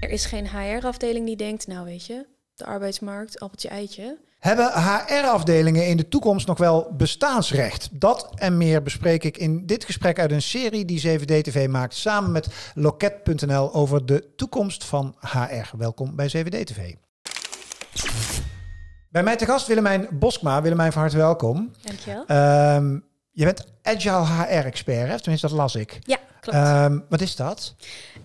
Er is geen HR-afdeling die denkt, nou weet je, de arbeidsmarkt, appeltje eitje. Hebben HR-afdelingen in de toekomst nog wel bestaansrecht? Dat en meer bespreek ik in dit gesprek uit een serie die 7D-TV maakt samen met loket.nl over de toekomst van HR. Welkom bij 7D-TV. Bij mij te gast Willemijn Boskma. Willemijn, van harte welkom. Dankjewel. Um, je bent Agile HR-expert, tenminste dat las ik. Ja. Ehm, wat is dat?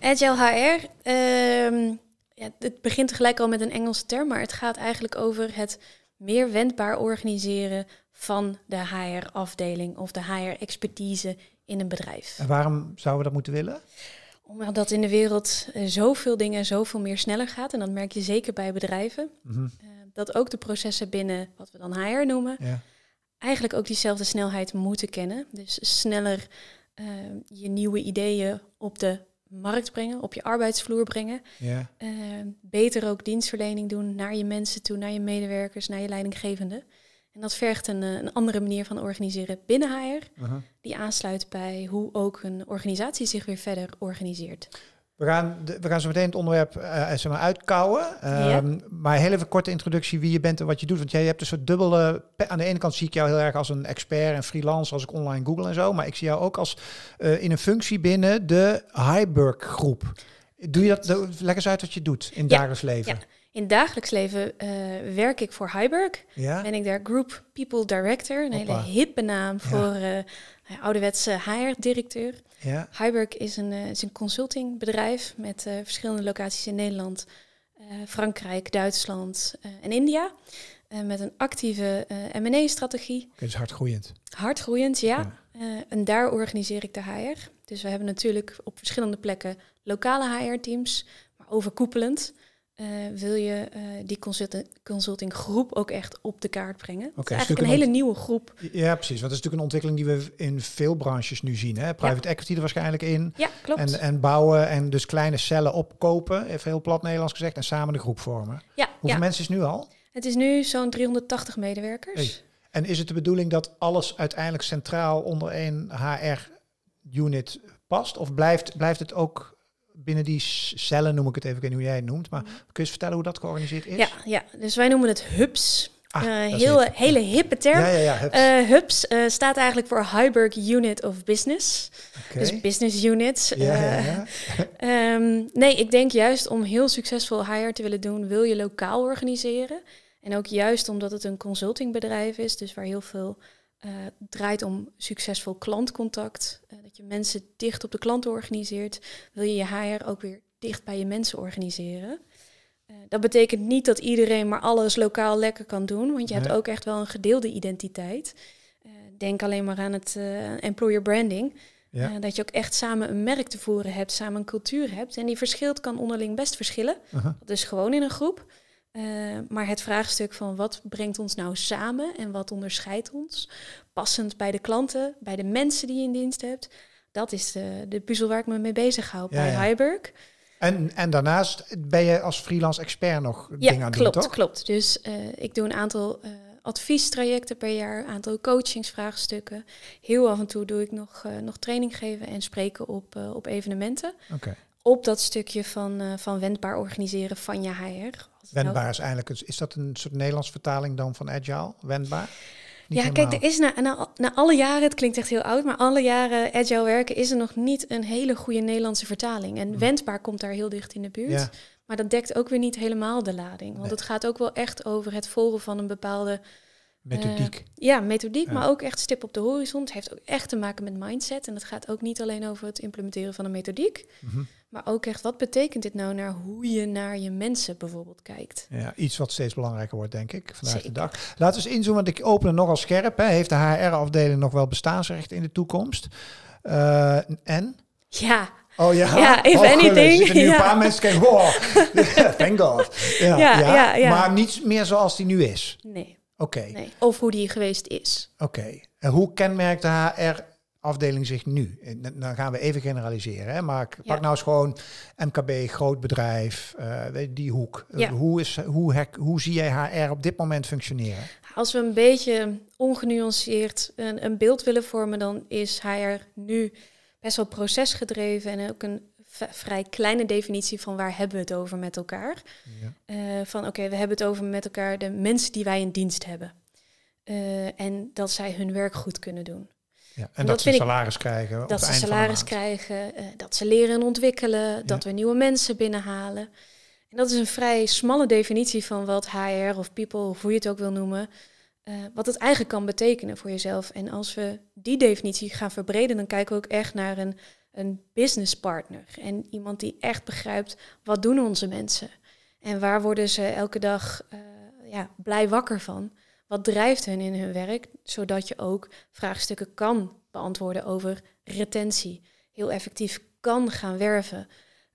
Agile HR. Ehm, ja, het begint tegelijk al met een Engelse term, maar het gaat eigenlijk over het meer wendbaar organiseren van de HR-afdeling of de HR-expertise in een bedrijf. En waarom zouden we dat moeten willen? Omdat in de wereld eh, zoveel dingen zoveel meer sneller gaat. En dat merk je zeker bij bedrijven. Mhm. Eh, dat ook de processen binnen wat we dan HR noemen, ja. eigenlijk ook diezelfde snelheid moeten kennen. Dus sneller Ehm, je nieuwe ideeën op de markt brengen, op je arbeidsvloer brengen. Ehm, beter ook dienstverlening doen naar je mensen toe, naar je medewerkers, naar je leidinggevende. En dat vergt een, eh, een andere manier van organiseren binnen HR, die aansluit bij hoe ook een organisatie zich weer verder organiseert. We gaan, we gaan zo meteen het onderwerp uh, zeg maar uitkouwen. Ehm, maar heel even korte introductie wie je bent en wat je doet. Want jij hebt dus een soort dubbele... Aan de ene kant zie ik jou heel erg als een expert en freelance... als ik online google en zo. Maar ik zie jou ook als eh, in een functie binnen de hyburg groep. Doe je dat, leg eens uit wat je doet in dagelijks leven. Ja. In dagelijks leven werk ik voor Ja. Ben ik daar Group People Director. Een hele hippe naam voor ouderwetse HR-directeur. Ja. Heiberg is een, eh, is een consultingbedrijf met eh, verschillende locaties in Nederland, eh, Frankrijk, Duitsland en India. met een actieve M&A-strategie. Okay, dus hardgroeiend. Hardgroeiend, ja. ja. en daar organiseer ik de HR. Dus we hebben natuurlijk op verschillende plekken lokale HR-teams, maar overkoepelend eh, wil je eh, die consultinggroep ook echt op de kaart brengen. Okay, het is eigenlijk een hele nieuwe groep. Ja, precies. Want dat is natuurlijk een ontwikkeling die we in veel branches nu zien. Hè? Private equity er waarschijnlijk in. Ja, klopt. En, en bouwen en dus kleine cellen opkopen, even heel plat Nederlands gezegd, en samen de groep vormen. Ja, Hoeveel mensen is nu al? Het is nu zo'n 380 medewerkers. En is het de bedoeling dat alles uiteindelijk centraal onder één HR-unit past? Of blijft, blijft het ook binnen die cellen noem ik het even, ik weet niet hoe jij het noemt, maar mhm. kun je eens vertellen hoe dat georganiseerd is? Ja, ja. dus wij noemen het hubs. Ah, eh, Hele hippe term. Ja, hubs, eh, eh, staat eigenlijk voor hybrid Unit of Business. Dus business units. Ehm, nee, ik denk juist om heel succesvol hire te willen doen, wil je lokaal organiseren. En ook juist omdat het een consultingbedrijf is, dus waar heel veel uh, draait om succesvol klantcontact. Eh, dat je mensen dicht op de klanten organiseert. Wil je je HR ook weer dicht bij je mensen organiseren. Eh, dat betekent niet dat iedereen maar alles lokaal lekker kan doen. Want je hebt ook echt wel een gedeelde identiteit. denk alleen maar aan het employer branding. dat je ook echt samen een merk te voeren hebt, samen een cultuur hebt. En die verschilt kan onderling best verschillen. Dat is gewoon in een groep. Eh, maar het vraagstuk van wat brengt ons nou samen en wat onderscheidt ons, passend bij de klanten, bij de mensen die je in dienst hebt, dat is de, de puzzel waar ik me mee bezig hou bij ja. En, en daarnaast ben je als freelance expert nog dingen aan klopt, doen, toch? klopt. Dus eh, ik doe een aantal eh, adviestrajecten per jaar, een aantal coachingsvraagstukken. Heel af en toe doe ik nog, nog training geven en spreken op, op evenementen. Oké. op dat stukje van, van wendbaar organiseren van je HR wendbaar is eigenlijk, is dat een soort Nederlands vertaling dan van agile? Wendbaar? ja, kijk, er is na, na, alle jaren, het klinkt echt heel oud, maar alle jaren agile werken is er nog niet een hele goede Nederlandse vertaling. En hmm. wendbaar komt daar heel dicht in de buurt. Maar dat dekt ook weer niet helemaal de lading. Want het gaat ook wel echt over het volgen van een bepaalde eh, Methodiek. ja, methodiek, maar ook echt stip op de horizon. Het heeft ook echt te maken met mindset. En dat gaat ook niet alleen over het implementeren van een methodiek, mhm. Maar ook echt, wat betekent dit nou naar hoe je naar je mensen bijvoorbeeld kijkt? Ja, iets wat steeds belangrijker wordt, denk ik, vandaag de dag. Laten we eens inzoomen, want ik open nogal scherp. Hè. Heeft de HR-afdeling nog wel bestaansrecht in de toekomst? Eh, en? Ja, Oh ja, ja if oh, anything. nu ja. een paar mensen kijken, wow, oh, thank god. Ja, ja, ja, Maar niet meer zoals die nu is? Nee. Oké. Nee. Of hoe die geweest is. Oké. En hoe kenmerkt de HR afdeling zich nu? Eh, dan gaan we even generaliseren. Hè? Maar pak nou eens gewoon MKB, groot bedrijf, uh, die hoek. Eh, hoe, is, hoe, hek, hoe zie jij HR op dit moment functioneren? Als we een beetje ongenuanceerd een, een beeld willen vormen, dan is er nu best wel procesgedreven en ook een vrij kleine definitie van waar hebben we het over met elkaar. Ja. van oké, we hebben het over met elkaar de mensen die wij in dienst hebben. en dat zij hun werk goed kunnen doen. Ja, en, dat, ze salaris krijgen. Dat ze salaris krijgen, eh, dat ze leren en ontwikkelen, dat we nieuwe mensen binnenhalen. En dat is een vrij smalle definitie van wat HR of people, of hoe je het ook wil noemen, eh, wat het eigenlijk kan betekenen voor jezelf. En als we die definitie gaan verbreden, dan kijken we ook echt naar een, een business partner. En iemand die echt begrijpt, wat doen onze mensen? En waar worden ze elke dag eh, ja, blij wakker van? Wat drijft hen in hun werk, zodat je ook vraagstukken kan beantwoorden over retentie, heel effectief kan gaan werven.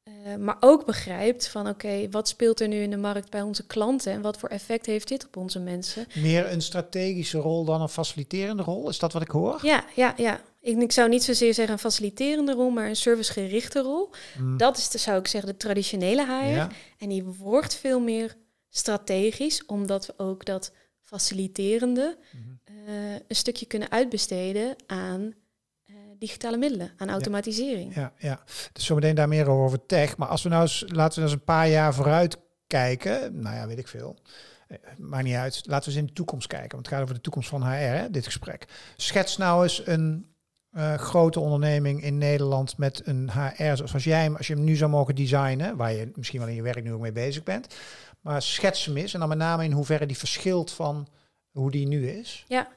Eh, maar ook begrijpt van oké, wat speelt er nu in de markt bij onze klanten en wat voor effect heeft dit op onze mensen? Meer een strategische rol dan een faciliterende rol, is dat wat ik hoor? Ja, ja, ja. Ik, zou niet zozeer zeggen een faciliterende rol, maar een servicegerichte rol. Hmm. Dat is, de, zou ik zeggen, de traditionele HR. En die wordt veel meer strategisch, omdat we ook dat faciliterende mhm. eh, een stukje kunnen uitbesteden aan eh, digitale middelen, aan automatisering. Ja, ja, ja. dus zometeen daar meer over tech. Maar als we nou eens, laten we eens een paar jaar vooruit kijken, nou ja, weet ik veel. Eh, maakt niet uit. Laten we eens in de toekomst kijken. Want het gaat over de toekomst van HR, hè, dit gesprek. Schets nou eens een grote onderneming in Nederland met een HR. Zoals jij hem, als je hem nu zou mogen designen, waar je misschien wel in je werk nu ook mee bezig bent. Maar schetsen hem en dan met name in hoeverre die verschilt van hoe die nu is. Ja,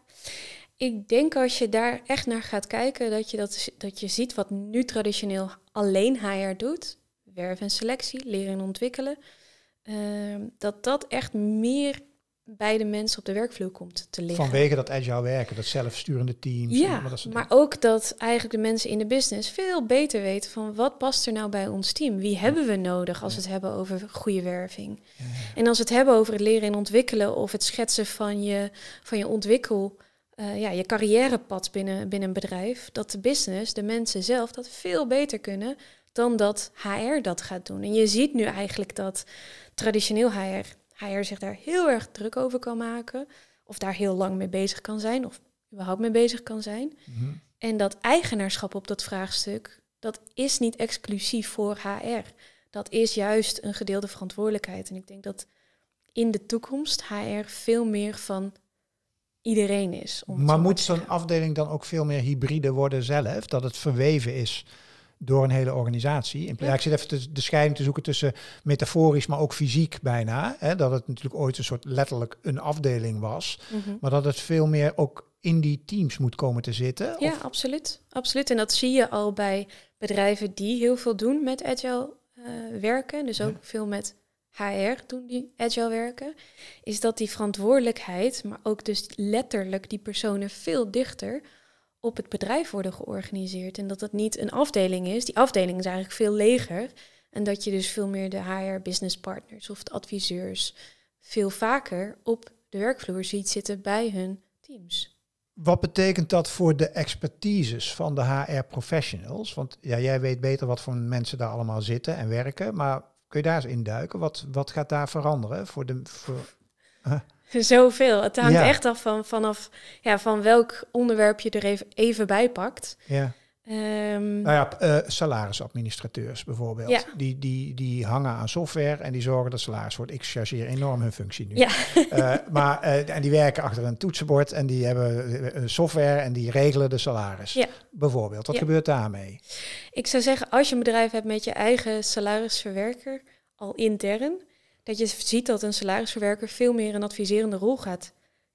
ik denk als je daar echt naar gaat kijken, dat je, dat, dat je ziet wat nu traditioneel alleen HR doet. werf en selectie, leren en ontwikkelen. Ehm, dat dat echt meer bij de mensen op de werkvloer komt te liggen. Vanwege dat agile werken, dat zelfsturende teams. Ja, maar, dat maar ook dat eigenlijk de mensen in de business veel beter weten van wat past er nou bij ons team? Wie hebben we nodig als we het hebben over goede werving? En als we het hebben over het leren en ontwikkelen of het schetsen van je, van je ontwikkel, eh, ja, je carrièrepad binnen, binnen een bedrijf, dat de business, de mensen zelf, dat veel beter kunnen dan dat HR dat gaat doen. En je ziet nu eigenlijk dat traditioneel HR hij er zich daar heel erg druk over kan maken. Of daar heel lang mee bezig kan zijn. Of überhaupt mee bezig kan zijn. Mhm. En dat eigenaarschap op dat vraagstuk, dat is niet exclusief voor HR. Dat is juist een gedeelde verantwoordelijkheid. En ik denk dat in de toekomst HR veel meer van iedereen is. maar moet zo'n afdeling dan ook veel meer hybride worden zelf? Dat het verweven is door een hele organisatie. In, ja. Ik zit even de scheiding te zoeken tussen metaforisch, maar ook fysiek bijna. Hè, dat het natuurlijk ooit een soort letterlijk een afdeling was. Mhm. Maar dat het veel meer ook in die teams moet komen te zitten. Ja, absoluut. absoluut. En dat zie je al bij bedrijven die heel veel doen met agile eh, werken. Dus ook veel met HR doen die agile werken. Is dat die verantwoordelijkheid, maar ook dus letterlijk die personen veel dichter op het bedrijf worden georganiseerd. En dat het niet een afdeling is. Die afdeling is eigenlijk veel leger. En dat je dus veel meer de HR business partners of de adviseurs veel vaker op de werkvloer ziet zitten bij hun teams. Wat betekent dat voor de expertises van de HR-professionals? Want ja, jij weet beter wat voor mensen daar allemaal zitten en werken. Maar kun je daar eens induiken? Wat, wat gaat daar veranderen voor de. Voor, zoveel. Het hangt echt af van, vanaf, ja, van welk onderwerp je er even, even bij pakt. Ja. Um, nou ja, eh, salarisadministrateurs bijvoorbeeld. Ja. Die, die, die hangen aan software en die zorgen dat salaris wordt. Ik chargeer enorm hun functie nu. Ja. Eh, maar, eh, en die werken achter een toetsenbord en die hebben software en die regelen de salaris. Ja. Bijvoorbeeld, wat gebeurt daarmee? Ik zou zeggen, als je een bedrijf hebt met je eigen salarisverwerker, al intern, dat je ziet dat een salarisverwerker veel meer een adviserende rol gaat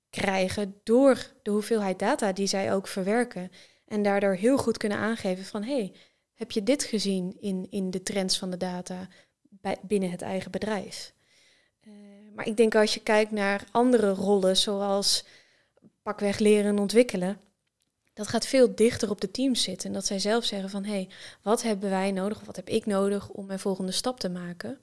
krijgen door de hoeveelheid data die zij ook verwerken. En daardoor heel goed kunnen aangeven van hé, hey, heb je dit gezien in, in de trends van de data binnen het eigen bedrijf? Eh, maar ik denk als je kijkt naar andere rollen, zoals pakweg leren en ontwikkelen, dat gaat veel dichter op de teams zitten. En dat zij zelf zeggen van hé, hey, wat hebben wij nodig of wat heb ik nodig om mijn volgende stap te maken?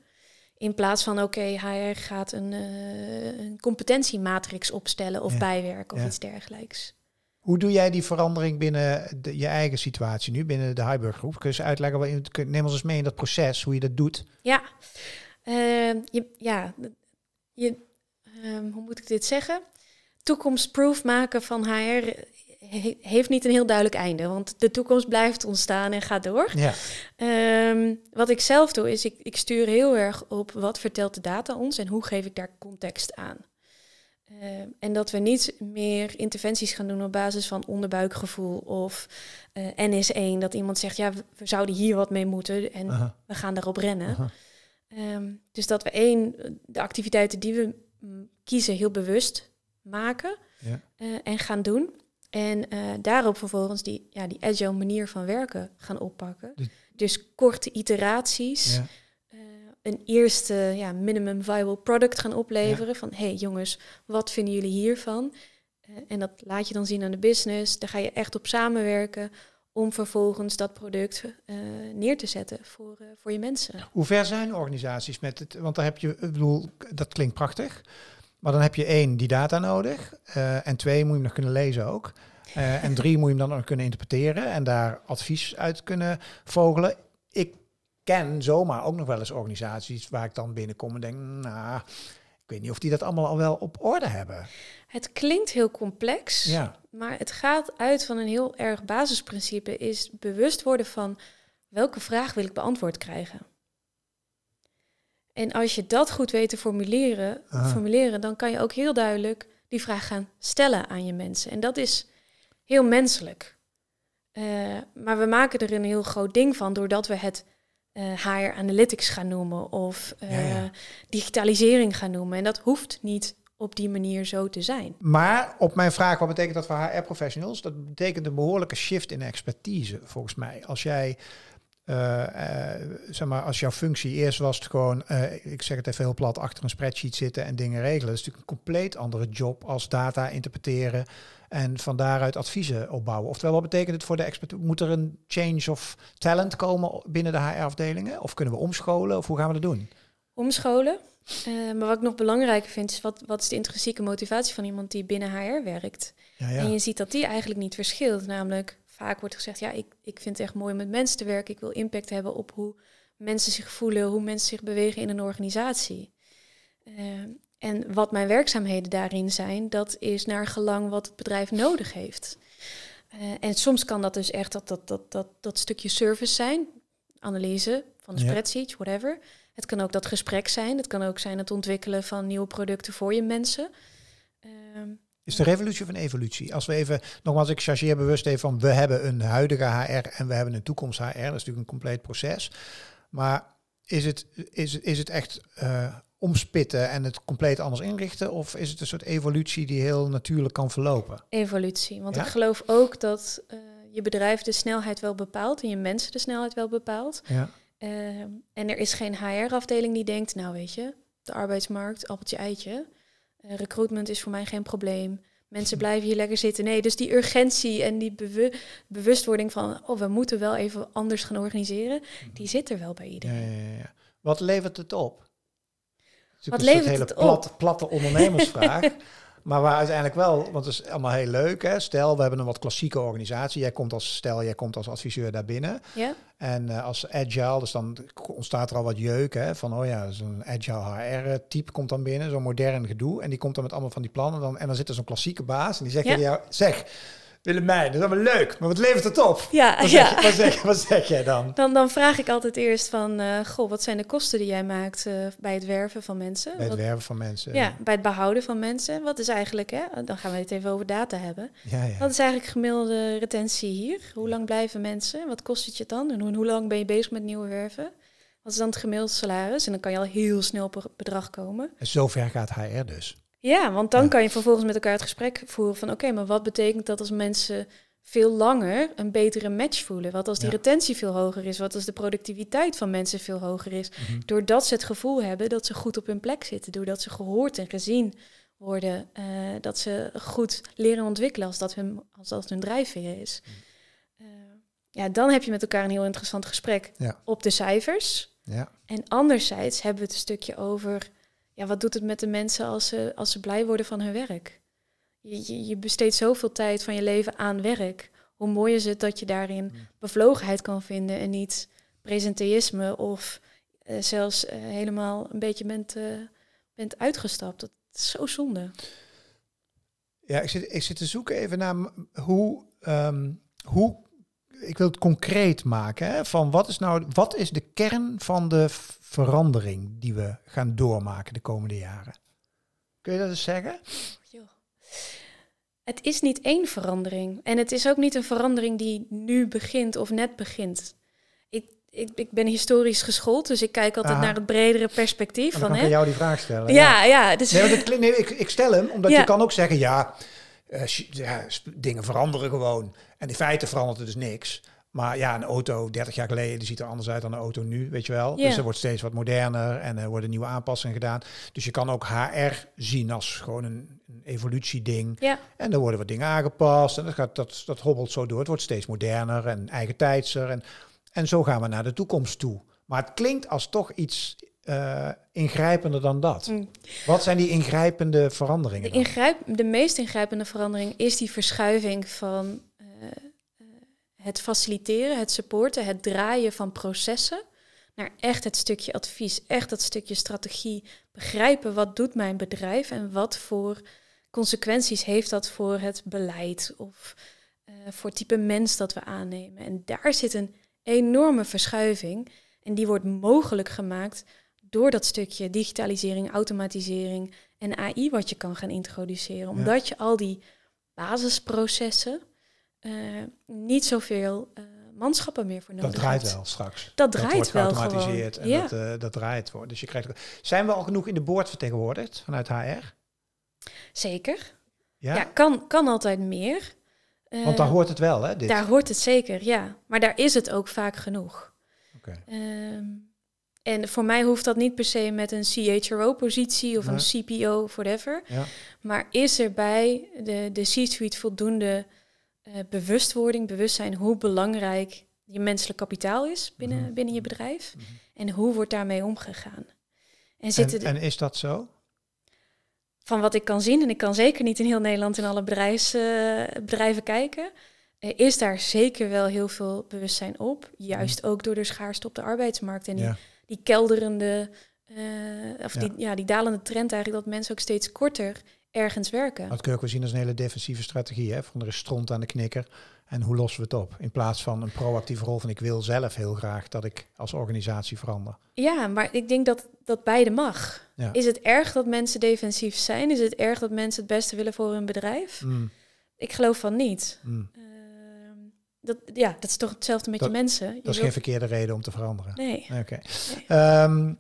In plaats van, oké, HR gaat een, uh, een, competentiematrix opstellen of bijwerken of iets dergelijks. Hoe doe jij die verandering binnen je eigen situatie nu, binnen de Heiberg Groep? Kun je ze uitleggen, neem ons eens mee in dat proces, hoe je dat doet? Ja, ehm, je, ja je, ehm, hoe moet ik dit zeggen? Toekomstproof maken van HR heeft niet een heel duidelijk einde, want de toekomst blijft ontstaan en gaat door. Ja. Ehm, wat ik zelf doe, is ik, ik stuur heel erg op wat vertelt de data ons en hoe geef ik daar context aan. Ehm, en dat we niet meer interventies gaan doen op basis van onderbuikgevoel of uh, is 1 dat iemand zegt, ja, we zouden hier wat mee moeten en we gaan daarop rennen. Ehm, dus dat we één, de activiteiten die we mm, kiezen heel bewust maken eh, en gaan doen. En eh, daarop vervolgens die, ja, die agile manier van werken gaan oppakken. Dus korte iteraties. Eh, een eerste ja, minimum viable product gaan opleveren. Van hé hey, jongens, wat vinden jullie hiervan? Eh, en dat laat je dan zien aan de business. Daar ga je echt op samenwerken om vervolgens dat product neer te zetten voor, voor je mensen. Hoe ver zijn organisaties met het? Want daar heb je, ik bedoel, dat klinkt prachtig. Maar dan heb je één, die data nodig. Eh, en twee, moet je hem nog kunnen lezen ook. Eh, en drie, moet je hem dan nog kunnen interpreteren en daar advies uit kunnen vogelen. Ik ken zomaar ook nog wel eens organisaties waar ik dan binnenkom en denk, nou, ik weet niet of die dat allemaal al wel op orde hebben. Het klinkt heel complex, maar het gaat uit van een heel erg basisprincipe, is bewust worden van welke vraag wil ik beantwoord krijgen. En als je dat goed weet te formuleren, formuleren, dan kan je ook heel duidelijk die vraag gaan stellen aan je mensen. En dat is heel menselijk. Eh, maar we maken er een heel groot ding van doordat we het uh, eh, HR analytics gaan noemen of eh, digitalisering gaan noemen. En dat hoeft niet op die manier zo te zijn. Maar op mijn vraag, wat betekent dat voor HR-professionals? Dat betekent een behoorlijke shift in expertise, volgens mij. Als jij eh, eh, zeg maar, als jouw functie eerst was gewoon, eh, ik zeg het even heel plat, achter een spreadsheet zitten en dingen regelen. is natuurlijk een compleet andere job als data interpreteren en van daaruit adviezen opbouwen. Oftewel, wat betekent het voor de expert? Moet er een change of talent komen binnen de HR-afdelingen? Of kunnen we omscholen? Of hoe gaan we dat doen? Omscholen. maar wat ik nog belangrijker vind, is wat, wat is de intrinsieke motivatie van iemand die binnen HR werkt? Ja, ja. En je ziet dat die eigenlijk niet verschilt. Namelijk, vaak wordt gezegd, ja, ik, ik vind het echt mooi om met mensen te werken. Ik wil impact hebben op hoe mensen zich voelen, hoe mensen zich bewegen in een organisatie. Ehm, en wat mijn werkzaamheden daarin zijn, dat is naar gelang wat het bedrijf nodig heeft. Eh, en soms kan dat dus echt dat, dat, dat, dat, dat stukje service zijn, analyse van de spreadsheet, whatever. Het kan ook dat gesprek zijn. Het kan ook zijn het ontwikkelen van nieuwe producten voor je mensen. Ehm, is de revolutie of een evolutie? Als we even, nogmaals, ik chargeer bewust even van we hebben een huidige HR en we hebben een toekomst HR. Dat is natuurlijk een compleet proces. Maar is het, is, is het echt eh, omspitten en het compleet anders inrichten? Of is het een soort evolutie die heel natuurlijk kan verlopen? Evolutie. Want ik geloof ook dat eh, je bedrijf de snelheid wel bepaalt en je mensen de snelheid wel bepaalt. Ja. Ehm, en er is geen HR-afdeling die denkt, nou weet je, de arbeidsmarkt, appeltje eitje. Eh, recruitment is voor mij geen probleem. Mensen hm. blijven hier lekker zitten. Nee, dus die urgentie en die bewustwording van, oh, we moeten wel even anders gaan organiseren, hm. die zit er wel bij iedereen. Ja, ja, ja. Wat levert het op? Wat levert hele op? platte ondernemersvraag. Maar waar uiteindelijk wel, want het is allemaal heel leuk. Hè? Stel, we hebben een wat klassieke organisatie. Jij komt als stel, jij komt als adviseur daar binnen. Ja. En eh, als agile, dus dan ontstaat er al wat jeuk. Hè? Van, oh ja, zo'n agile HR-type komt dan binnen. Zo'n modern gedoe. En die komt dan met allemaal van die plannen. Dan, en dan zit er zo'n klassieke baas. En die zegt, ja. zeg Willemijn, dat is allemaal leuk, maar wat levert het op? Ja, wat, zeg, ja. wat, zeg, wat zeg jij dan? dan? Dan vraag ik altijd eerst van, eh, goh, wat zijn de kosten die jij maakt eh, bij het werven van mensen? Bij het werven van mensen. Ja, bij het behouden van mensen. Wat is eigenlijk, hè, oh, dan gaan we het even over data hebben. Ja, ja. Wat is eigenlijk gemiddelde retentie hier? Hoe lang blijven mensen? Wat kost het je dan? En hoe, lang ben je bezig met nieuwe werven? Wat is dan het gemiddelde salaris? En dan kan je al heel snel op bedrag komen. En zover gaat HR dus. Ja, want dan kan je vervolgens met elkaar het gesprek voeren van oké, maar wat betekent dat als mensen veel langer een betere match voelen? Wat als die retentie veel hoger is? Wat als de productiviteit van mensen veel hoger is? Mhm. Doordat ze het gevoel hebben dat ze goed op hun plek zitten, doordat ze gehoord en gezien worden, eh, dat ze goed leren ontwikkelen als dat hun, als dat hun drijfveer is. Mhm. Eh, ja, dan heb je met elkaar een heel interessant gesprek ja. op de cijfers. Ja. En anderzijds hebben we het een stukje over ja, wat doet het met de mensen als ze, als ze blij worden van hun werk? Je, je, je besteedt zoveel tijd van je leven aan werk. Hoe mooi is het dat je daarin mm. bevlogenheid kan vinden en niet presenteïsme of eh, zelfs eh, helemaal een beetje bent, eh, bent uitgestapt. Dat is zo zonde. Ja, ik zit, ik zit te zoeken even naar hoe, um, hoe ik wil het concreet maken. Hè, van wat is nou, wat is de kern van de verandering die we gaan doormaken de komende jaren? Kun je dat eens zeggen? Het is niet één verandering. En het is ook niet een verandering die nu begint of net begint. Ik, ik, ik ben historisch geschoold, dus ik kijk altijd naar het bredere perspectief. Oh, dan kan ik jou die vraag stellen. Ja, ja. dus nee, nee, ik, ik stel hem, omdat je kan ook zeggen, ja, eh, ja dingen veranderen gewoon. En in feite verandert er dus niks. Maar ja, een auto 30 jaar geleden die ziet er anders uit dan een auto nu, weet je wel. Dus er wordt steeds wat moderner en er worden nieuwe aanpassingen gedaan. Dus je kan ook HR zien als gewoon een, een evolutieding. En er worden wat dingen aangepast en dat, gaat, dat, dat hobbelt zo door. Het wordt steeds moderner en eigentijdser. En, en zo gaan we naar de toekomst toe. Maar het klinkt als toch iets eh, ingrijpender dan dat. Mm. Wat zijn die ingrijpende veranderingen? De, ingrijp, de meest ingrijpende verandering is die verschuiving van eh, eh, het faciliteren, het supporten, het draaien van processen naar echt het stukje advies, echt dat stukje strategie. Begrijpen wat doet mijn bedrijf en wat voor consequenties heeft dat voor het beleid of uh, voor type mens dat we aannemen. En daar zit een enorme verschuiving en die wordt mogelijk gemaakt door dat stukje digitalisering, automatisering en AI wat je kan gaan introduceren. Omdat je al die basisprocessen eh, niet zoveel uh, manschappen meer voor nodig Dat draait wel straks. Dat draait wordt wel en dat, eh, dat draait. Voor. Dus je krijgt... Zijn we al genoeg in de boord vertegenwoordigd vanuit HR? Zeker. Ja, ja kan, kan altijd meer. Want daar hoort het wel, hè? Dit. Daar hoort het zeker, ja. Maar daar is het ook vaak genoeg. Ehm, en voor mij hoeft dat niet per se met een CHRO-positie of een CPO forever whatever. Ja. Maar is er bij de, de C-suite voldoende eh, bewustwording, bewustzijn hoe belangrijk je menselijk kapitaal is binnen, mhm. binnen je bedrijf. Mhm. En hoe wordt daarmee omgegaan? En, en, is dat zo? Van wat ik kan zien, en ik kan zeker niet in heel Nederland in alle bedrijfs, eh, bedrijven kijken, eh, is daar zeker wel heel veel bewustzijn op. Juist mhm. ook door de schaarste op de arbeidsmarkt en die, die kelderende, of Die, ja, die dalende trend eigenlijk dat mensen ook steeds korter ergens werken. Dat kun je ook wel zien als een hele defensieve strategie. Hè? Van er is stront aan de knikker en hoe lossen we het op? In plaats van een proactieve rol van ik wil zelf heel graag dat ik als organisatie verander. Ja, maar ik denk dat dat beide mag. Is het erg dat mensen defensief zijn? Is het erg dat mensen het beste willen voor hun bedrijf? Mm. Ik geloof van niet. Mm. Ehm, dat, ja, dat is toch hetzelfde met je mensen. dat is geen verkeerde reden om te veranderen. Nee. Oké. Okay. Ehm,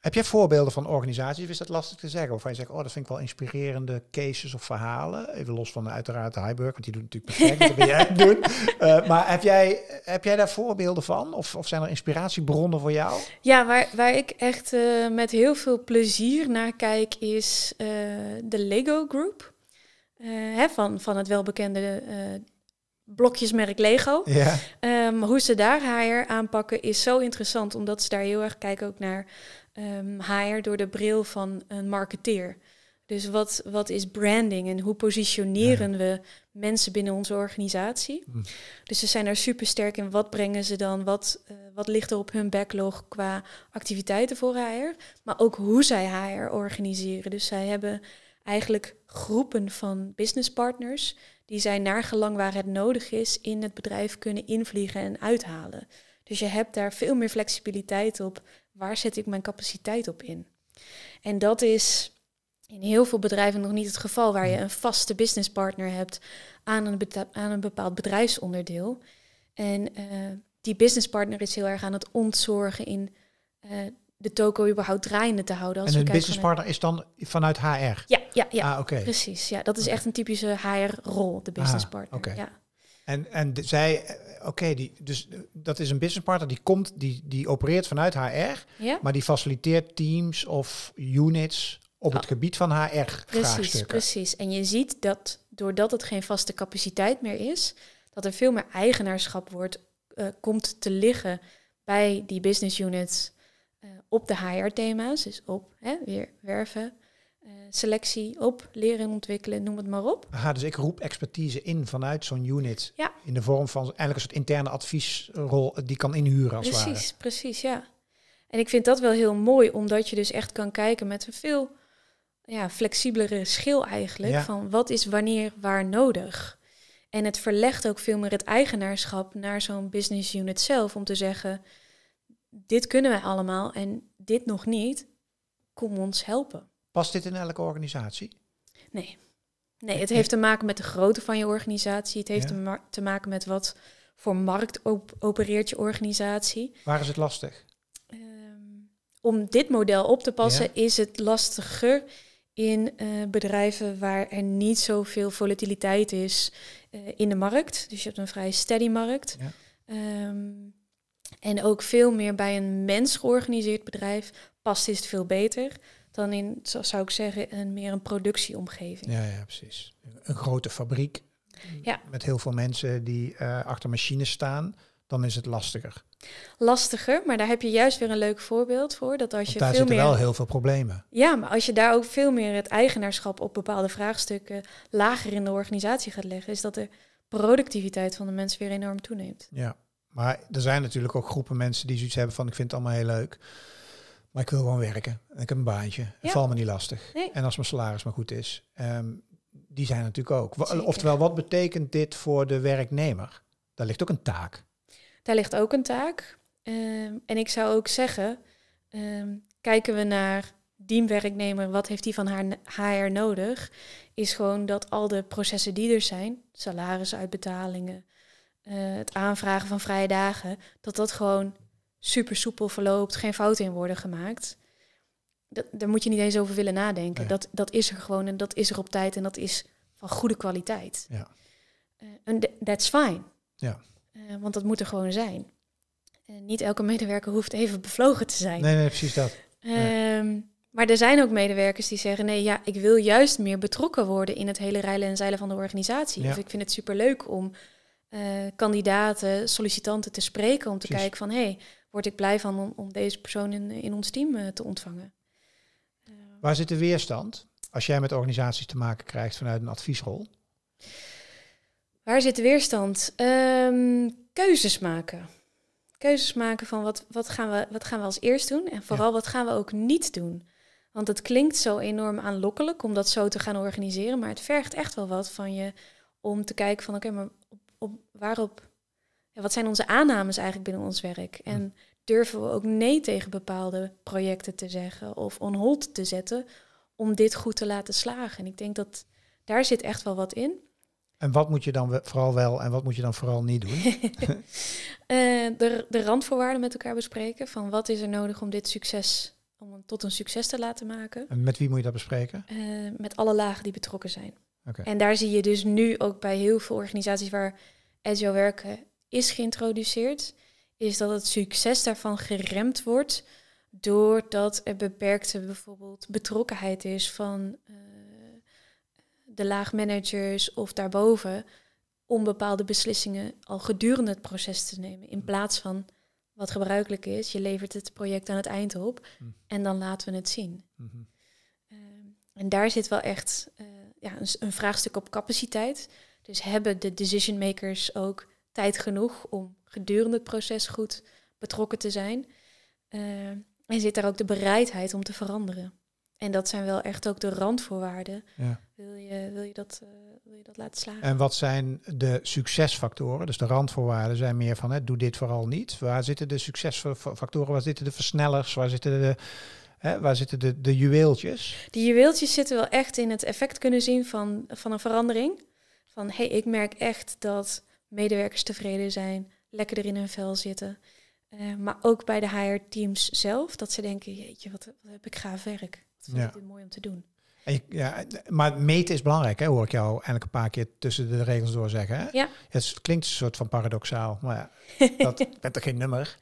heb jij voorbeelden van organisaties, of is dat lastig te zeggen? of van je zegt, oh, dat vind ik wel inspirerende cases of verhalen. Even los van uiteraard de Heiberg, want die doen natuurlijk perfect, dat jij doen. maar heb jij, heb jij daar voorbeelden van? Of, of zijn er inspiratiebronnen voor jou? Ja, waar, waar ik echt eh, met heel veel plezier naar kijk is eh, de Lego Group. Eh, hè, van, van het welbekende blokjesmerk Lego. Ja. Ehm, hoe ze daar haar aanpakken is zo interessant, omdat ze daar heel erg kijken ook naar um, ehm, HR door de bril van een marketeer. Dus wat, wat is branding en hoe positioneren we mensen binnen onze organisatie? Hm. Dus ze zijn er super sterk in. Wat brengen ze dan? Wat, eh, wat ligt er op hun backlog qua activiteiten voor HR? Maar ook hoe zij HR organiseren. Dus zij hebben eigenlijk groepen van businesspartners die zij naar gelang waar het nodig is in het bedrijf kunnen invliegen en uithalen. Dus je hebt daar veel meer flexibiliteit op. Waar zet ik mijn capaciteit op in? En dat is in heel veel bedrijven nog niet het geval, waar je een vaste businesspartner hebt aan een, aan een bepaald bedrijfsonderdeel. En uh, die businesspartner is heel erg aan het ontzorgen in eh, de toko überhaupt draaiende te houden. Als en een businesspartner is dan vanuit HR? Ja, ja, ja. Ah, precies. Ja, dat is echt een typische HR-rol, de ah, businesspartner. Ah, ja. En, en zij, eh, eh, oké, dus eh, dat is een partner die komt, die, die opereert vanuit HR, maar die faciliteert teams of units op het oh. gebied van HR. Precies, precies. En je ziet dat doordat het geen vaste capaciteit meer is, dat er veel meer eigenaarschap wordt, komt te liggen bij die business units op de HR-thema's. Dus op hè, weer werven, eh, selectie op, leren ontwikkelen, noem het maar op. Aha, dus ik roep expertise in vanuit zo'n unit. In de vorm van eigenlijk een soort interne adviesrol eh, die kan inhuren als precies, Precies, precies, ja. En ik vind dat wel heel mooi, omdat je dus echt kan kijken met een veel ja, flexibelere schil eigenlijk. Van wat is wanneer waar nodig. En het verlegt ook veel meer het eigenaarschap naar zo'n business unit zelf. Om te zeggen, dit kunnen wij allemaal en dit nog niet. Kom ons helpen. Past dit in elke organisatie? Nee. Nee, het heeft te maken met de grootte van je organisatie. Het heeft te, maken met wat voor markt opereert je organisatie. Waar is het lastig? Ehm, om dit model op te passen is het lastiger in eh, bedrijven waar er niet zoveel volatiliteit is eh, in de markt. Dus je hebt een vrij steady markt. Ehm, en ook veel meer bij een mens georganiseerd bedrijf past dit veel beter dan in, zou ik zeggen, een, meer een productieomgeving. Ja, ja, precies. Een grote fabriek ja. met heel veel mensen die eh, achter machines staan, dan is het lastiger. Lastiger, maar daar heb je juist weer een leuk voorbeeld voor. Dat als je daar veel zitten wel heel veel problemen. Ja, maar als je daar ook veel meer het eigenaarschap op bepaalde vraagstukken lager in de organisatie gaat leggen, is dat de productiviteit van de mensen weer enorm toeneemt. Ja, maar er zijn natuurlijk ook groepen mensen die zoiets hebben van ik vind het allemaal heel leuk. Maar ik wil gewoon werken. En ik heb een baantje. Het valt me niet lastig. En als mijn salaris maar goed is. Ehm, die zijn natuurlijk ook. Oftewel, wat betekent dit voor de werknemer? Daar ligt ook een taak. Daar ligt ook een taak. Ehm, en ik zou ook zeggen, ehm, kijken we naar die werknemer, wat heeft die van haar HR nodig? Is gewoon dat al de processen die er zijn, salarisuitbetalingen, eh, het aanvragen van vrije dagen, dat dat gewoon super soepel verloopt, geen fouten in worden gemaakt. Dat, daar moet je niet eens over willen nadenken. Dat, dat is er gewoon en dat is er op tijd en dat is van goede kwaliteit. Ja. Eh, en uh, that's fine. Ja. Eh, want dat moet er gewoon zijn. Eh, niet elke medewerker hoeft even bevlogen te zijn. Nee, nee precies dat. Ehm, maar er zijn ook medewerkers die zeggen: nee, ja, ik wil juist meer betrokken worden in het hele rijlen en zeilen van de organisatie. Ja. ik vind het superleuk om kandidaten, sollicitanten te spreken om te kijken van hé. Hey, word ik blij van om, om deze persoon in, in ons team eh, te ontvangen. Eh, Waar zit de weerstand als jij met organisaties te maken krijgt vanuit een adviesrol? Waar zit de weerstand? Ehm, keuzes maken. Keuzes maken van wat, wat, gaan we, wat gaan we als eerst doen en vooral wat gaan we ook niet doen. Want het klinkt zo enorm aanlokkelijk om dat zo te gaan organiseren, maar het vergt echt wel wat van je om te kijken van oké, maar op, op, waarop wat zijn onze aannames eigenlijk binnen ons werk? Hm. En durven we ook nee tegen bepaalde projecten te zeggen of on hold te zetten om dit goed te laten slagen? En ik denk dat daar zit echt wel wat in. En wat moet je dan vooral wel en wat moet je dan vooral niet doen? Eh, de, de randvoorwaarden met elkaar bespreken. Van wat is er nodig om dit succes, om tot een succes te laten maken. En met wie moet je dat bespreken? Eh, met alle lagen die betrokken zijn. En daar zie je dus nu ook bij heel veel organisaties waar agile werken is geïntroduceerd, is dat het succes daarvan geremd wordt doordat er beperkte bijvoorbeeld betrokkenheid is van eh, de laagmanagers of daarboven om bepaalde beslissingen al gedurende het proces te nemen. In mm. plaats van wat gebruikelijk is, je levert het project aan het eind op mm. en dan laten we het zien. Mhm. Ehm, en daar zit wel echt eh, ja, een, een, vraagstuk op capaciteit. Dus hebben de decision makers ook tijd genoeg om gedurende het proces goed betrokken te zijn. Eh, en zit daar ook de bereidheid om te veranderen. En dat zijn wel echt ook de randvoorwaarden. Ja. Wil, je, wil, je dat, eh, wil je dat laten slagen? En wat zijn de succesfactoren? Dus de randvoorwaarden zijn meer van hè, doe dit vooral niet. Waar zitten de succesfactoren? Waar zitten de versnellers? Waar zitten de, hè, waar zitten de, de juweeltjes? Die juweeltjes zitten wel echt in het effect kunnen zien van, van een verandering. Van hé, hey, ik merk echt dat medewerkers tevreden zijn, lekker in hun vel zitten. Eh, maar ook bij de HR-teams zelf, dat ze denken, jeetje, wat, wat heb ik gaaf werk. Wat vind ik mooi om te doen. ja, maar meten is belangrijk, hè, hoor ik jou eigenlijk een paar keer tussen de regels door zeggen. Hè? Ja. Het klinkt een soort van paradoxaal, maar ja, dat bent er geen nummer.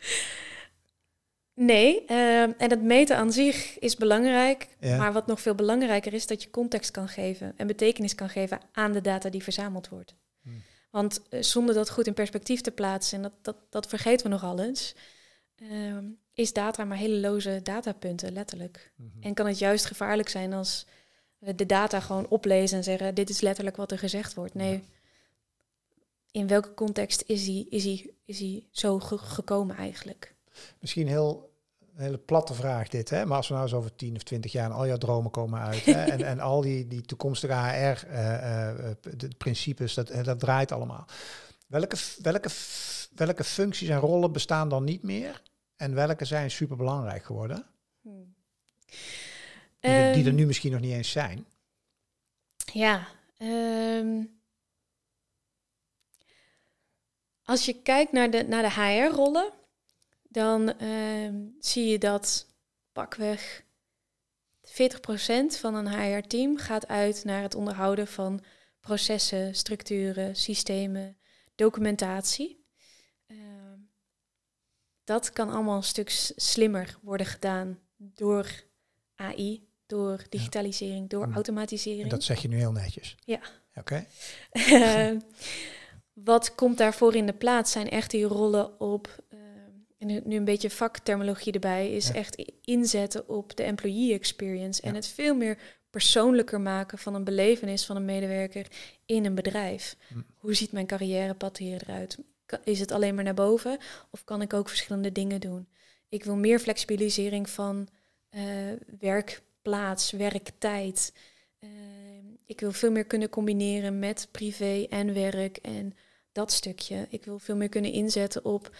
Nee, eh, en het meten aan zich is belangrijk. Maar wat nog veel belangrijker is, dat je context kan geven en betekenis kan geven aan de data die verzameld wordt. Want eh, zonder dat goed in perspectief te plaatsen, en dat, dat, dat vergeten we nogal eens, ehm, is data maar hele loze datapunten, letterlijk. Mhm. En kan het juist gevaarlijk zijn als we de data gewoon oplezen en zeggen, dit is letterlijk wat er gezegd wordt. Nee, in welke context is hij is die, is zo gekomen eigenlijk? Misschien heel een hele platte vraag dit, hè? maar als we nou eens over 10 of 20 jaar al jouw dromen komen uit hè? en, en al die, die toekomstige HR-principes, eh, eh, uh, dat, eh, dat draait allemaal. Welke, welke, welke functies en rollen bestaan dan niet meer en welke zijn superbelangrijk geworden? Die, die, er nu ehm. misschien nog niet eens zijn. Ja. Ehm. als je kijkt naar de, naar de HR-rollen, dan ehm, zie je dat pakweg 40% van een HR-team gaat uit naar het onderhouden van processen, structuren, systemen, documentatie. Ehm, dat kan allemaal een stuk slimmer worden gedaan door AI, door digitalisering, door mm. automatisering. dat zeg je nu heel netjes. Ja. Oké. Ehm, wat komt daarvoor in de plaats zijn echt die rollen op eh, en nu een beetje vakterminologie erbij, is echt inzetten op de employee experience. En het veel meer persoonlijker maken van een belevenis van een medewerker in een bedrijf. Mm. Hoe ziet mijn carrièrepad eruit? Is het alleen maar naar boven of kan ik ook verschillende dingen doen? Ik wil meer flexibilisering van eh, werkplaats, werktijd. Eh, ik wil veel meer kunnen combineren met privé en werk en dat stukje. Ik wil veel meer kunnen inzetten op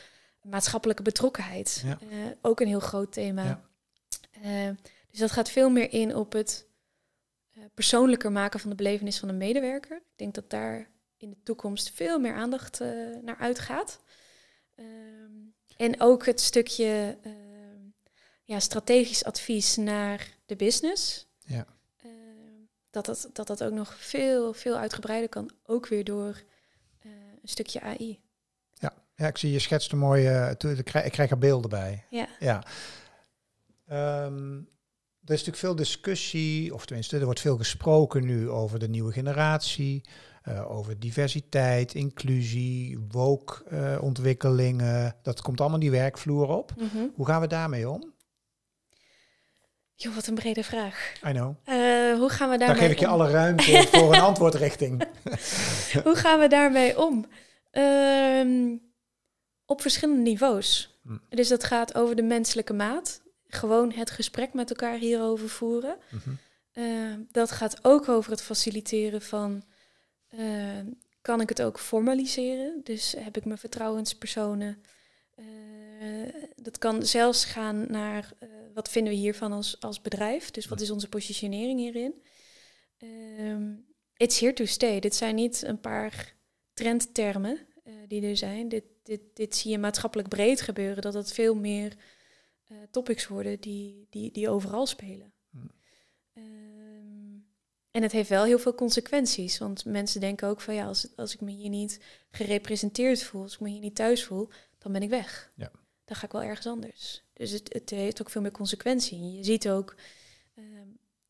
maatschappelijke betrokkenheid. Eh, ook een heel groot thema. Ja. Eh, dus dat gaat veel meer in op het eh, persoonlijker maken van de belevenis van een medewerker. Ik denk dat daar in de toekomst veel meer aandacht naar uitgaat. Ehm, en ook het stukje ehm, ja, strategisch advies naar de business. Ja. Ehm, dat, dat, dat dat ook nog veel, veel uitgebreider kan, ook weer door een stukje AI. Ja, ik zie je schetst er mooie. Eh, ik krijg, er beelden bij. Ja. ja. Ehm, er is natuurlijk veel discussie, of tenminste, er wordt veel gesproken nu over de nieuwe generatie, eh, over diversiteit, inclusie, woke eh, ontwikkelingen. Dat komt allemaal die werkvloer op. Mhm. Hoe gaan we daarmee om? Joh, wat een brede vraag. I know. Uh, hoe gaan we daarmee Daar geef ik je alle ruimte voor een antwoordrichting. hoe gaan we daarmee om? Ehm, op verschillende niveaus. Hm. Dus dat gaat over de menselijke maat. Gewoon het gesprek met elkaar hierover voeren. Mhm. Eh, dat gaat ook over het faciliteren van. Eh, kan ik het ook formaliseren? Dus heb ik mijn vertrouwenspersonen? Eh, dat kan zelfs gaan naar wat vinden we hiervan als, als bedrijf? Dus wat is onze positionering hierin? Ehm, it's here to stay. Dit zijn niet een paar trendtermen. Eh, die er zijn. Dit, dit, dit zie je maatschappelijk breed gebeuren, dat het veel meer eh, topics worden die, die, die overal spelen. Hmm. Ehm, en het heeft wel heel veel consequenties, want mensen denken ook van ja, als, als ik me hier niet gerepresenteerd voel, als ik me hier niet thuis voel, dan ben ik weg. Ja. Dan ga ik wel ergens anders. Dus het, het heeft ook veel meer consequentie. Je ziet ook ehm,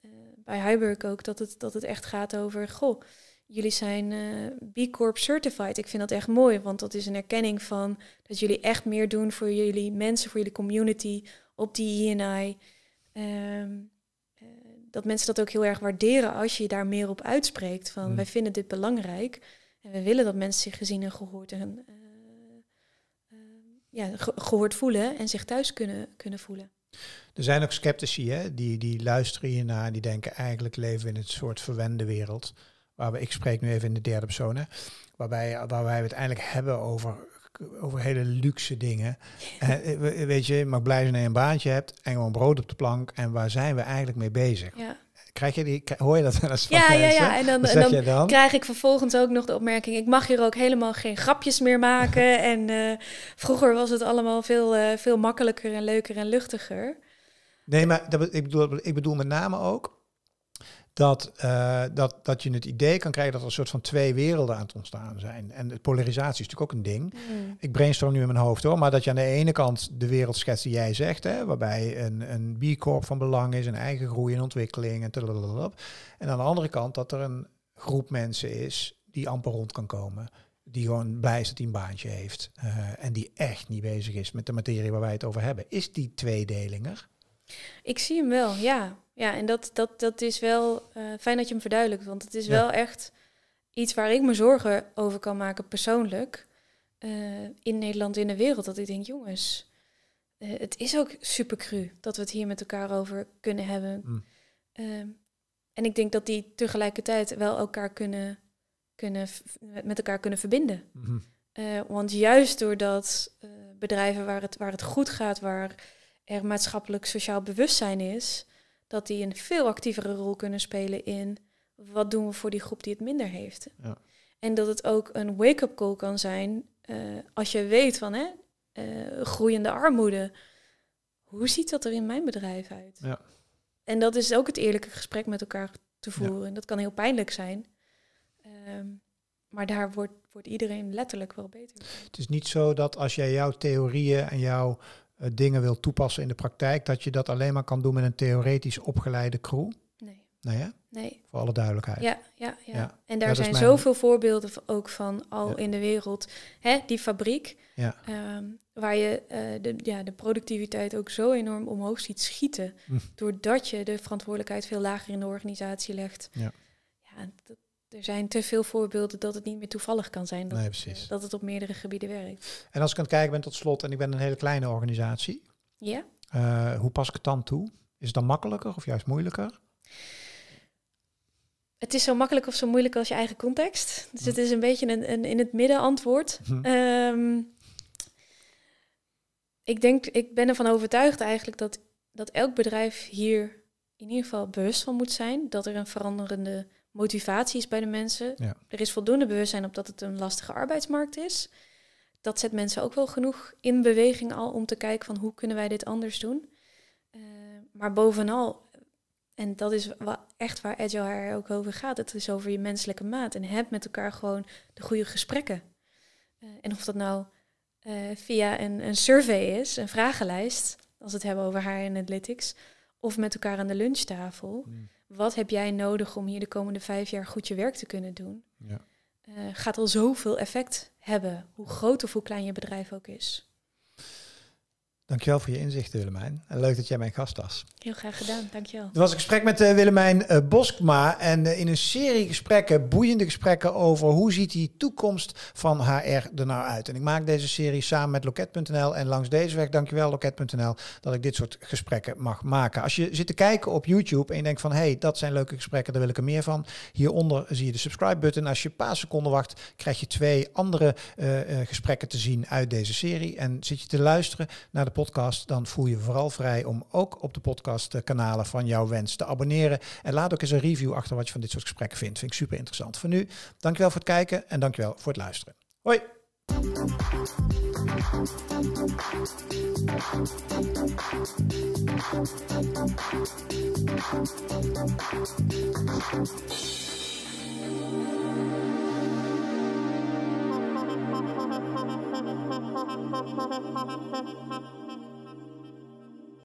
eh, bij Heiberg ook dat het, dat het echt gaat over, goh, jullie zijn eh, B Corp certified. Ik vind dat echt mooi, want dat is een erkenning van dat jullie echt meer doen voor jullie mensen, voor jullie community op die INI. E um, ehm, eh, dat mensen dat ook heel erg waarderen als je daar meer op uitspreekt. Van mm. wij vinden dit belangrijk en we willen dat mensen zich gezien en gehoord en eh, ja, gehoord voelen en zich thuis kunnen, kunnen voelen. Er zijn ook sceptici hè, die, die luisteren hiernaar, die denken eigenlijk leven in een soort verwende wereld waar we, ik spreek nu even in de derde persoon, hè, waarbij, waar wij het uiteindelijk hebben over, over hele luxe dingen. Eh, eh, weet je, maar mag blij zijn je een baantje hebt en gewoon brood op de plank. En waar zijn we eigenlijk mee bezig? Ja. Krijg je die, hoor je dat ja, ja, ja. En dan, dan, krijg ik vervolgens ook nog de opmerking... ik mag hier ook helemaal geen grapjes meer maken. en eh, vroeger was het allemaal veel, veel makkelijker en leuker en luchtiger. Nee, maar ik, bedoel, ik bedoel met name ook dat, eh, dat, dat je het idee kan krijgen dat er een soort van twee werelden aan het ontstaan zijn. En de polarisatie is natuurlijk ook een ding. Mm. Ik brainstorm nu in mijn hoofd hoor, maar dat je aan de ene kant de wereld schetst die jij zegt, hè, waarbij een, een b van belang is, een eigen groei en ontwikkeling en En aan de andere kant dat er een groep mensen is die amper rond kan komen. Die gewoon blij is dat hij een baantje heeft. en die echt niet bezig is met de materie waar wij het over hebben. Is die tweedelinger Ik zie hem wel, ja. Ja, en dat, dat, dat is wel eh, fijn dat je hem verduidelijkt. Want het is wel echt iets waar ik me zorgen over kan maken persoonlijk. Eh, in Nederland, in de wereld. Dat ik denk, jongens, eh, het is ook super cru dat we het hier met elkaar over kunnen hebben. Mm. Ehm, en ik denk dat die tegelijkertijd wel elkaar kunnen, kunnen met elkaar kunnen verbinden. Mhm. want juist doordat bedrijven waar het, waar het goed gaat, waar er maatschappelijk sociaal bewustzijn is, dat die een veel actievere rol kunnen spelen in wat doen we voor die groep die het minder heeft. Ja. En dat het ook een wake-up call kan zijn eh, als je weet van hè, eh, groeiende armoede. Hoe ziet dat er in mijn bedrijf uit? Ja. En dat is ook het eerlijke gesprek met elkaar te voeren. En dat kan heel pijnlijk zijn. Ehm, maar daar wordt, wordt iedereen letterlijk wel beter. Het is niet zo dat als jij jouw theorieën en jouw eh, dingen wil toepassen in de praktijk, dat je dat alleen maar kan doen met een theoretisch opgeleide crew? Nee. Nee, nee. Voor alle duidelijkheid. Ja, ja, ja. En daar zijn zoveel voorbeelden ook van al in de wereld. Hè, die fabriek, um, waar je eh, de, ja, de productiviteit ook zo enorm omhoog ziet schieten, hm. doordat je de verantwoordelijkheid veel lager in de organisatie legt. Ja. ja dat, er zijn te veel voorbeelden dat het niet meer toevallig kan zijn. Dat, nee, precies. Eh, dat het op meerdere gebieden werkt. En als ik aan het kijken ben tot slot en ik ben een hele kleine organisatie. Ja. Eh, hoe pas ik het dan toe? Is het dan makkelijker of juist moeilijker? Het is zo makkelijk of zo moeilijk als je eigen context. Dus het hm. is een beetje een, in het midden antwoord. Hm. Ehm, ik denk, ik ben ervan overtuigd eigenlijk dat, dat elk bedrijf hier in ieder geval bewust van moet zijn dat er een veranderende motivatie is bij de mensen. Er is voldoende bewustzijn op dat het een lastige arbeidsmarkt is. Dat zet mensen ook wel genoeg in beweging al om te kijken van hoe kunnen wij dit anders doen. Eh, maar bovenal, en dat is echt waar Agile HR ook over gaat, het is over je menselijke maat. En heb met elkaar gewoon de goede gesprekken. Eh, en of dat nou eh, via een, een survey is, een vragenlijst, als we het hebben over haar in analytics, of met elkaar aan de lunchtafel. Hmm wat heb jij nodig om hier de komende vijf jaar goed je werk te kunnen doen, ja. Eh, gaat al zoveel effect hebben, hoe groot of hoe klein je bedrijf ook is. Dankjewel voor je inzichten, Willemijn. En leuk dat jij mijn gast was. Heel graag gedaan, dankjewel. Het was een gesprek met eh, Willemijn eh, Boskma. En eh, in een serie gesprekken, boeiende gesprekken over hoe ziet die toekomst van HR er nou uit. En ik maak deze serie samen met loket.nl. En langs deze weg, dankjewel loket.nl, dat ik dit soort gesprekken mag maken. Als je zit te kijken op YouTube en je denkt van, hé, hey, dat zijn leuke gesprekken, daar wil ik er meer van. Hieronder zie je de subscribe-button. Als je een paar seconden wacht, krijg je twee andere gesprekken te zien uit deze serie. En zit je te luisteren naar de podcast, dan voel je vooral vrij om ook op de podcastkanalen eh, van jouw wens te abonneren. En laat ook eens een review achter wat je van dit soort gesprekken vindt. Vind ik super interessant. Voor nu, dankjewel voor het kijken en dankjewel voor het luisteren. Hoi!